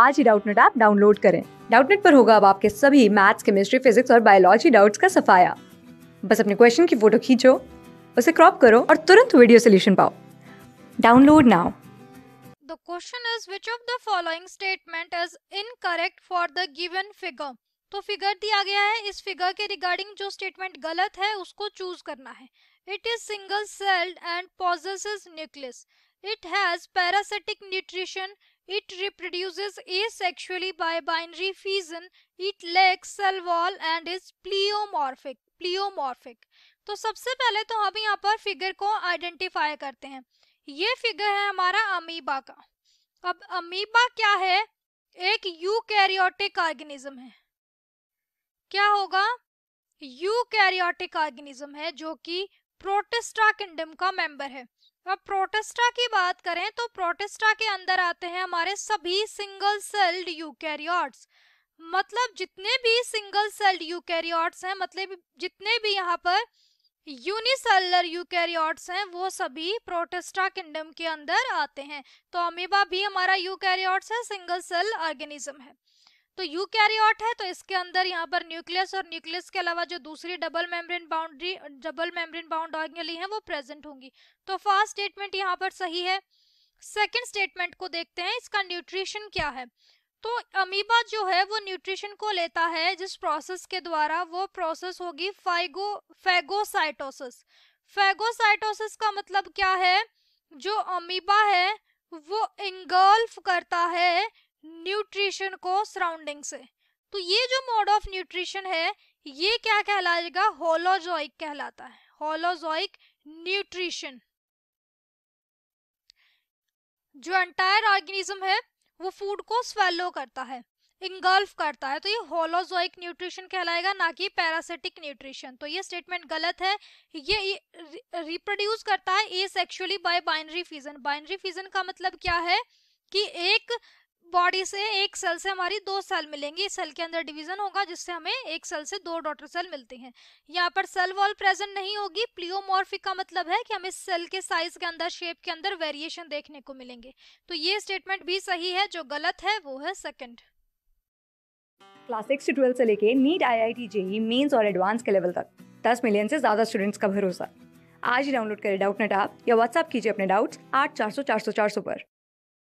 आज ही Doubtnut app download करें डाउटनेट पर होगा अब आपके सभी मैथ्स केमिस्ट्री फिजिक्स और बायोलॉजी डाउट्स का सफाया बस अपने क्वेश्चन की फोटो खींचो उसे क्रॉप करो और तुरंत वीडियो सोल्यूशन पाओ download now The question is which of the following statement is incorrect for the given figure? तो फिगर दिया गया है इस फिगर के रिगार्डिंग जो स्टेटमेंट गलत है उसको चूज करना है it is single celled and possesses nucleus It has parasitic nutrition. It reproduces asexually by binary fission. It lacks cell wall and is pleomorphic. Pleomorphic. तो सबसे पहले तो हम यहाँ पर फिगर को आइडेंटिफाई करते हैं ये फिगर है हमारा अमीबा का अब अमीबा क्या है एक यूकैरियोटिक ऑर्गेनिज्म है क्या होगा यूकैरियोटिक ऑर्गेनिज्म है जो कि प्रोटेस्टा किंगडम का मेंबर है अब प्रोटेस्टा की बात करें तो प्रोटेस्टा के अंदर आते हैं हमारे सभी सिंगल सेल्ड यूकैरियोट्स मतलब जितने भी सिंगल सेल्ड यूकैरियोट्स हैं मतलब जितने भी यहाँ पर यूनिसेलर यूकैरियोट्स हैं वो सभी प्रोटेस्टा किंगडम के अंदर आते हैं तो अमीबा भी हमारा यूकैरियोट्स है सिंगल सेल ऑर्गेनिज्म है तो यूकैरियोट है तो इसके अंदर यहाँ पर न्यूक्लियस और न्यूक्लियस के अलावा जो दूसरी double membrane boundary double membrane bound organelle हैं वो प्रेजेंट होंगी तो फर्स्ट स्टेटमेंट यहाँ पर सही है सेकंड स्टेटमेंट को देखते हैं इसका न्यूट्रिशन क्या है तो अमीबा जो है वो न्यूट्रिशन को लेता है जिस प्रोसेस के द्वारा वो प्रोसेस होगी फाइगो फेगोसाइटोसिस फेगोसाइटोसिस का मतलब क्या है जो अमीबा है वो इंगल्फ करता है न्यूट्रिशन को सराउंडिंग से तो ये जो मोड ऑफ न्यूट्रिशन है ये क्या कहलाएगा होलोजॉइक कहलाता है होलोजॉइक न्यूट्रिशन जो एंटायर ऑर्गेनिज्म है वो फूड को स्वेलो करता है इंगल्फ करता है तो ये होलोजॉइक न्यूट्रिशन कहलाएगा ना कि पैरासिटिक न्यूट्रिशन तो ये स्टेटमेंट गलत है ये रिप्रोड्यूस करता है asexually by binary fission binary fission का मतलब क्या है कि एक बॉडी से एक सेल से हमारी दो सेल मिलेंगी इस सेल के अंदर डिवीजन होगा जिससे हमें एक सेल से दो डॉटर सेल मिलते हैं यहाँ पर सेल वॉल प्रेजेंट नहीं होगी प्लियोमॉर्फिक का मतलब है कि हमें सेल के साइज के अंदर शेप के अंदर वेरिएशन देखने को मिलेंगे तो ये स्टेटमेंट भी सही है जो गलत है वो है सेकेंड क्लास सिक्स से ट्वेल्थ से लेके NEET I I T JEE mains और एडवांस के लेवल तक दस मिलियन से ज्यादा स्टूडेंट्स का भरोसा आज ही डाउनलोड करें डाउट नेट आप या व्हाट्सअप कीजिए अपने डाउट्स आठ चार सौ चार सौ चार सौ पर